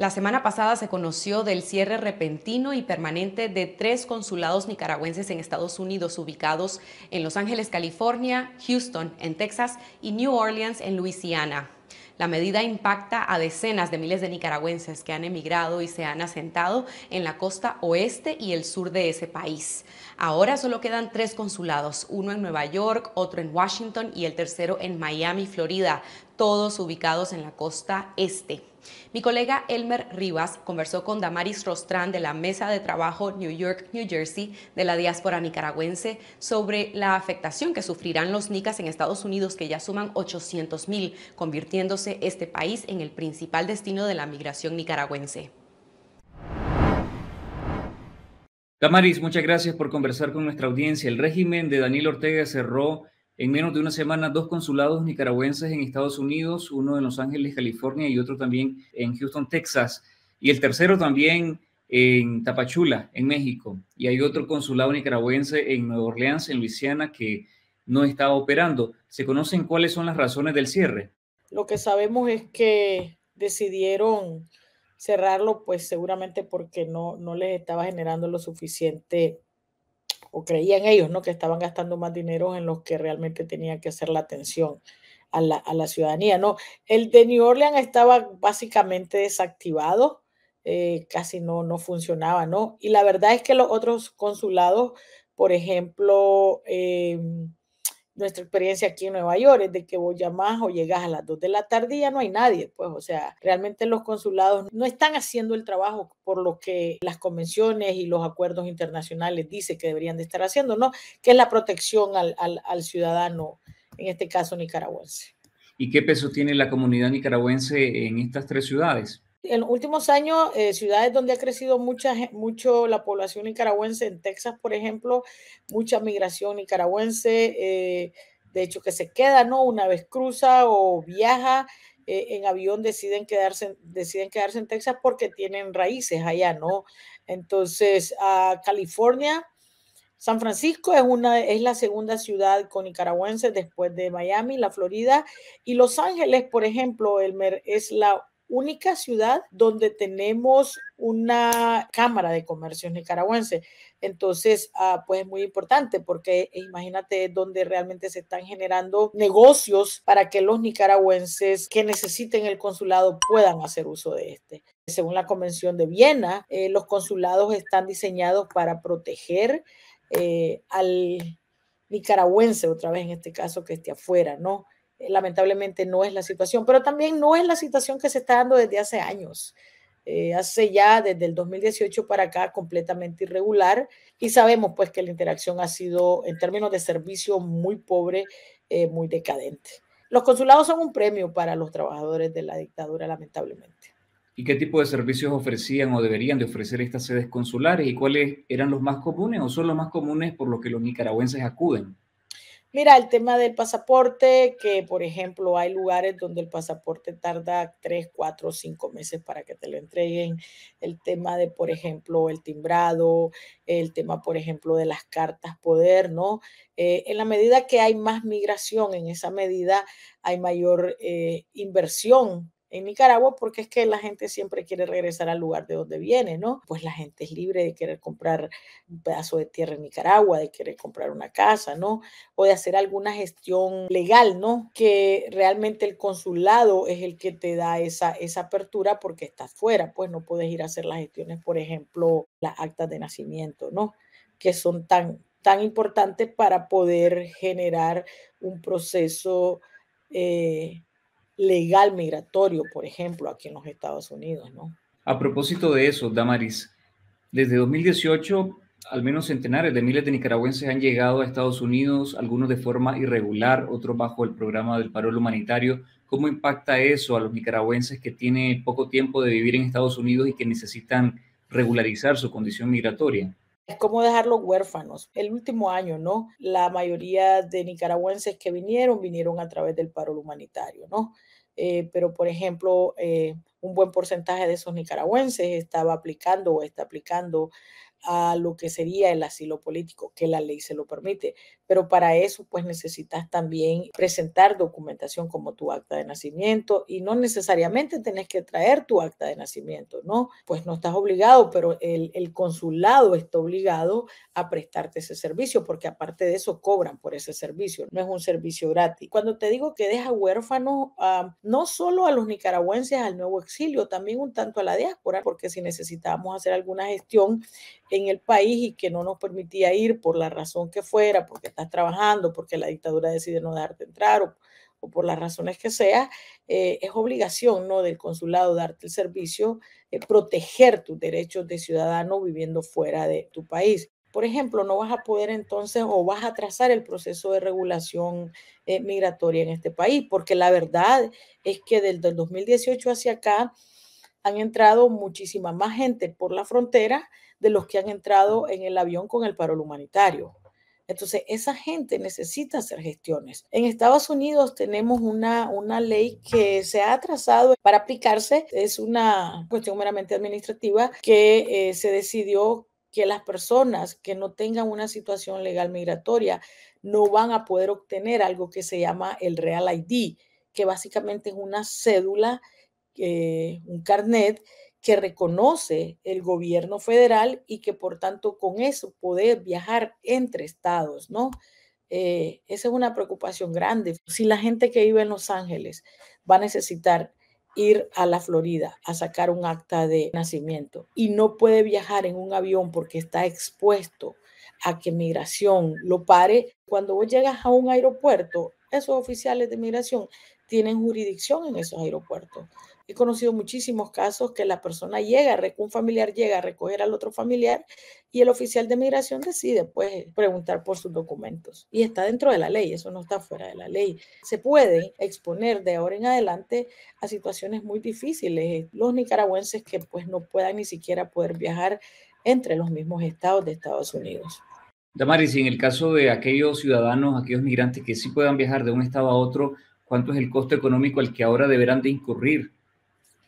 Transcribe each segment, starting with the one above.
La semana pasada se conoció del cierre repentino y permanente de tres consulados nicaragüenses en Estados Unidos ubicados en Los Ángeles, California, Houston, en Texas y New Orleans, en Luisiana. La medida impacta a decenas de miles de nicaragüenses que han emigrado y se han asentado en la costa oeste y el sur de ese país. Ahora solo quedan tres consulados, uno en Nueva York, otro en Washington y el tercero en Miami, Florida, todos ubicados en la costa este. Mi colega Elmer Rivas conversó con Damaris Rostrán de la Mesa de Trabajo New York, New Jersey de la diáspora nicaragüense sobre la afectación que sufrirán los nicas en Estados Unidos, que ya suman 800 mil, convirtiéndose este país en el principal destino de la migración nicaragüense. Camaris, muchas gracias por conversar con nuestra audiencia. El régimen de Daniel Ortega cerró en menos de una semana dos consulados nicaragüenses en Estados Unidos, uno en Los Ángeles, California, y otro también en Houston, Texas, y el tercero también en Tapachula, en México. Y hay otro consulado nicaragüense en Nueva Orleans, en Luisiana, que no estaba operando. ¿Se conocen cuáles son las razones del cierre? Lo que sabemos es que decidieron cerrarlo, pues seguramente porque no, no les estaba generando lo suficiente o creían ellos, ¿no? Que estaban gastando más dinero en los que realmente tenía que hacer la atención a la, a la ciudadanía, ¿no? El de New Orleans estaba básicamente desactivado, eh, casi no, no funcionaba, ¿no? Y la verdad es que los otros consulados, por ejemplo, eh, nuestra experiencia aquí en Nueva York es de que vos llamás o llegás a las dos de la tarde y no hay nadie, pues, o sea, realmente los consulados no están haciendo el trabajo por lo que las convenciones y los acuerdos internacionales dicen que deberían de estar haciendo, ¿no? Que es la protección al ciudadano, en este caso nicaragüense. ¿Y qué peso tiene la comunidad nicaragüense en estas tres ciudades? En los últimos años, eh, ciudades donde ha crecido mucho la población nicaragüense, en Texas, por ejemplo, mucha migración nicaragüense, eh, de hecho que se queda, ¿no? Una vez cruza o viaja eh, en avión, deciden quedarse, deciden quedarse en Texas porque tienen raíces allá, ¿no? Entonces, ah, California, San Francisco es, una, es la segunda ciudad con nicaragüenses después de Miami, la Florida, y Los Ángeles, por ejemplo, el, es la única ciudad donde tenemos una Cámara de Comercio nicaragüense. Entonces, ah, pues es muy importante porque eh, imagínate donde realmente se están generando negocios para que los nicaragüenses que necesiten el consulado puedan hacer uso de este. Según la Convención de Viena, eh, los consulados están diseñados para proteger eh, al nicaragüense, otra vez en este caso que esté afuera, ¿no? Eh, lamentablemente no es la situación, pero también no es la situación que se está dando desde hace años. Eh, hace ya desde el 2018 para acá completamente irregular y sabemos pues que la interacción ha sido en términos de servicio muy pobre, eh, muy decadente. Los consulados son un premio para los trabajadores de la dictadura lamentablemente. ¿Y qué tipo de servicios ofrecían o deberían de ofrecer estas sedes consulares y cuáles eran los más comunes o son los más comunes por los que los nicaragüenses acuden? Mira, el tema del pasaporte, que por ejemplo hay lugares donde el pasaporte tarda tres, cuatro, cinco meses para que te lo entreguen. El tema de, por ejemplo, el timbrado, el tema, por ejemplo, de las cartas poder, ¿no? Eh, en la medida que hay más migración, en esa medida hay mayor eh, inversión en Nicaragua porque es que la gente siempre quiere regresar al lugar de donde viene, ¿no? Pues la gente es libre de querer comprar un pedazo de tierra en Nicaragua, de querer comprar una casa, ¿no? O de hacer alguna gestión legal, ¿no? Que realmente el consulado es el que te da esa, esa apertura porque estás fuera, pues no puedes ir a hacer las gestiones, por ejemplo, las actas de nacimiento, ¿no? Que son tan, tan importantes para poder generar un proceso. Eh, legal migratorio, por ejemplo, aquí en los Estados Unidos, ¿no? A propósito de eso, Damaris, desde 2018, al menos centenares de miles de nicaragüenses han llegado a Estados Unidos, algunos de forma irregular, otros bajo el programa del paro humanitario. ¿Cómo impacta eso a los nicaragüenses que tienen poco tiempo de vivir en Estados Unidos y que necesitan regularizar su condición migratoria? es cómo dejarlos huérfanos. El último año, ¿no? La mayoría de nicaragüenses que vinieron, vinieron a través del paro humanitario, ¿no? Eh, pero, por ejemplo, eh, un buen porcentaje de esos nicaragüenses estaba aplicando o está aplicando a lo que sería el asilo político, que la ley se lo permite. Pero para eso, pues necesitas también presentar documentación como tu acta de nacimiento y no necesariamente tenés que traer tu acta de nacimiento, ¿no? Pues no estás obligado, pero el, consulado está obligado a prestarte ese servicio porque aparte de eso cobran por ese servicio, no es un servicio gratis. Cuando te digo que deja huérfanos, ah, no solo a los nicaragüenses al nuevo exilio, también un tanto a la diáspora, porque si necesitábamos hacer alguna gestión en el país y que no nos permitía ir por la razón que fuera, porque estás trabajando, porque la dictadura decide no darte entrar o, por las razones que sea, eh, es obligación ¿no? del consulado darte el servicio, eh, proteger tus derechos de ciudadano viviendo fuera de tu país. Por ejemplo, no vas a poder entonces o vas a trazar el proceso de regulación eh, migratoria en este país, porque la verdad es que desde el 2018 hacia acá, han entrado muchísima más gente por la frontera de los que han entrado en el avión con el parol humanitario. Entonces, esa gente necesita hacer gestiones. En Estados Unidos tenemos una, una ley que se ha atrasado para aplicarse. Es una cuestión meramente administrativa que eh, se decidió que las personas que no tengan una situación legal migratoria no van a poder obtener algo que se llama el Real ID, que básicamente es una cédula eh, un carnet que reconoce el gobierno federal y que por tanto con eso poder viajar entre estados, ¿no? Eh, esa es una preocupación grande. Si la gente que vive en Los Ángeles va a necesitar ir a la Florida a sacar un acta de nacimiento y no puede viajar en un avión porque está expuesto a que migración lo pare, cuando vos llegas a un aeropuerto, esos oficiales de migración tienen jurisdicción en esos aeropuertos. He conocido muchísimos casos que la persona llega, un familiar llega a recoger al otro familiar y el oficial de migración decide pues preguntar por sus documentos. Y está dentro de la ley, eso no está fuera de la ley. Se puede exponer de ahora en adelante a situaciones muy difíciles. Los nicaragüenses que pues no puedan ni siquiera poder viajar entre los mismos estados de Estados Unidos. Damaris, en el caso de aquellos ciudadanos, aquellos migrantes que sí puedan viajar de un estado a otro, ¿cuánto es el costo económico al que ahora deberán de incurrir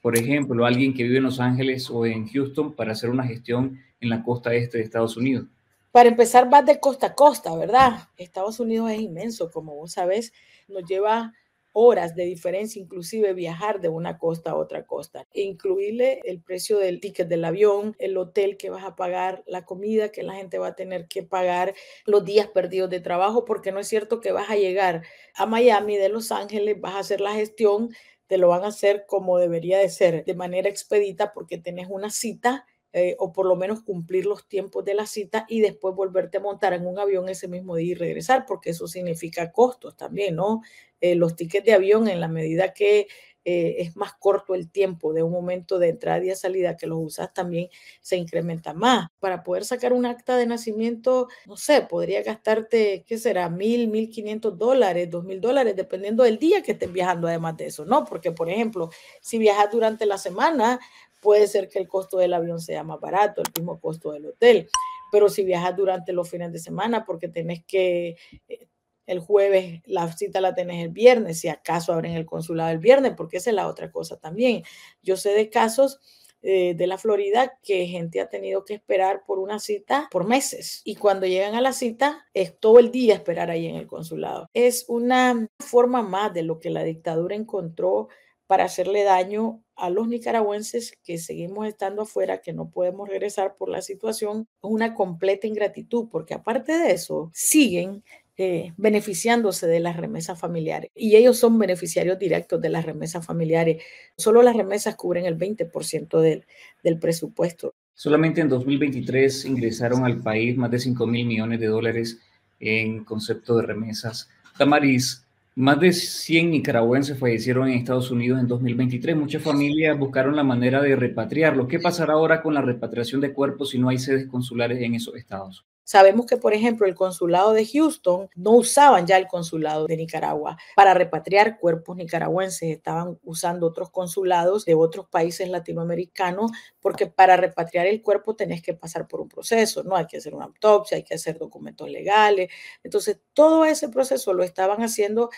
por ejemplo, alguien que vive en Los Ángeles o en Houston para hacer una gestión en la costa este de Estados Unidos? Para empezar, vas de costa a costa, ¿verdad? Estados Unidos es inmenso, como vos sabés, nos lleva horas de diferencia, inclusive viajar de una costa a otra costa. incluirle el precio del ticket del avión, el hotel que vas a pagar, la comida que la gente va a tener que pagar, los días perdidos de trabajo, porque no es cierto que vas a llegar a Miami de Los Ángeles, vas a hacer la gestión te lo van a hacer como debería de ser, de manera expedita porque tenés una cita eh, o por lo menos cumplir los tiempos de la cita y después volverte a montar en un avión ese mismo día y regresar, porque eso significa costos también, ¿no? Eh, los tickets de avión en la medida que eh, es más corto el tiempo de un momento de entrada y salida que los usas también se incrementa más. Para poder sacar un acta de nacimiento, no sé, podría gastarte, ¿qué será? Mil, mil quinientos dólares, dos mil dólares, dependiendo del día que estén viajando, además de eso, ¿no? Porque, por ejemplo, si viajas durante la semana, puede ser que el costo del avión sea más barato, el mismo costo del hotel pero si viajas durante los fines de semana porque tenés que eh, el jueves, la cita la tenés el viernes, si acaso abren el consulado el viernes, porque esa es la otra cosa también. Yo sé de casos eh, de la Florida que gente ha tenido que esperar por una cita por meses y cuando llegan a la cita es todo el día esperar ahí en el consulado. Es una forma más de lo que la dictadura encontró para hacerle daño a los nicaragüenses que seguimos estando afuera, que no podemos regresar por la situación, una completa ingratitud, porque aparte de eso, siguen eh, beneficiándose de las remesas familiares. Y ellos son beneficiarios directos de las remesas familiares. Solo las remesas cubren el 20% del, del presupuesto. Solamente en 2023 ingresaron al país más de 5 mil millones de dólares en concepto de remesas. Tamariz, más de 100 nicaragüenses fallecieron en Estados Unidos en 2023. Muchas familias buscaron la manera de repatriarlos. ¿Qué pasará ahora con la repatriación de cuerpos si no hay sedes consulares en esos estados? Sabemos que, por ejemplo, el consulado de Houston no usaban ya el consulado de Nicaragua para repatriar cuerpos nicaragüenses, estaban usando otros consulados de otros países latinoamericanos porque para repatriar el cuerpo tenés que pasar por un proceso, ¿no? Hay que hacer una autopsia, hay que hacer documentos legales. Entonces, todo ese proceso lo estaban haciendo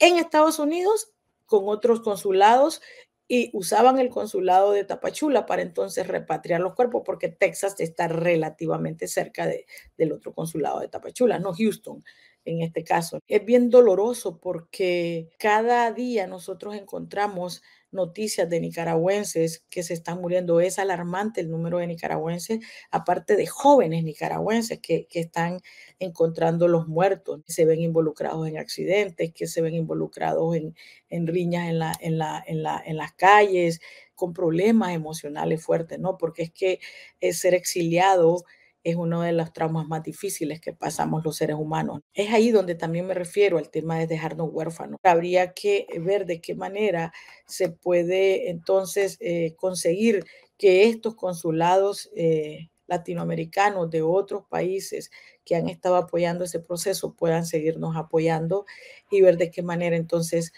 en Estados Unidos con otros consulados y usaban el consulado de Tapachula para entonces repatriar los cuerpos porque Texas está relativamente cerca de, del otro consulado de Tapachula, no Houston en este caso. Es bien doloroso porque cada día nosotros encontramos noticias de nicaragüenses que se están muriendo. Es alarmante el número de nicaragüenses, aparte de jóvenes nicaragüenses que, están encontrando los muertos, que se ven involucrados en accidentes, que se ven involucrados en, en riñas en, la, en, la, en, la, en las calles, con problemas emocionales fuertes, ¿no? Porque es que es eh, ser exiliado es uno de los traumas más difíciles que pasamos los seres humanos. Es ahí donde también me refiero al tema de dejarnos huérfanos. Habría que ver de qué manera se puede entonces eh, conseguir que estos consulados eh, latinoamericanos de otros países que han estado apoyando ese proceso puedan seguirnos apoyando y ver de qué manera entonces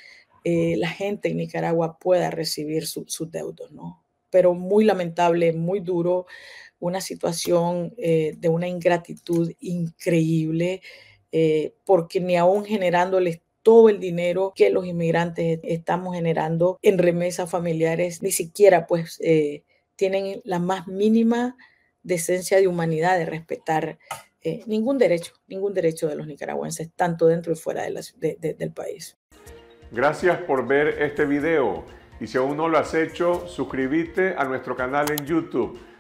eh, la gente en Nicaragua pueda recibir sus su deudos, ¿no? Pero muy lamentable, muy duro, una situación eh, de una ingratitud increíble, eh, porque ni aún generándoles todo el dinero que los inmigrantes estamos generando en remesas familiares, ni siquiera pues eh, tienen la más mínima decencia de humanidad de respetar ningún derecho, ningún derecho de los nicaragüenses, tanto dentro y fuera de del país. Gracias por ver este video y si aún no lo has hecho, suscríbete a nuestro canal en YouTube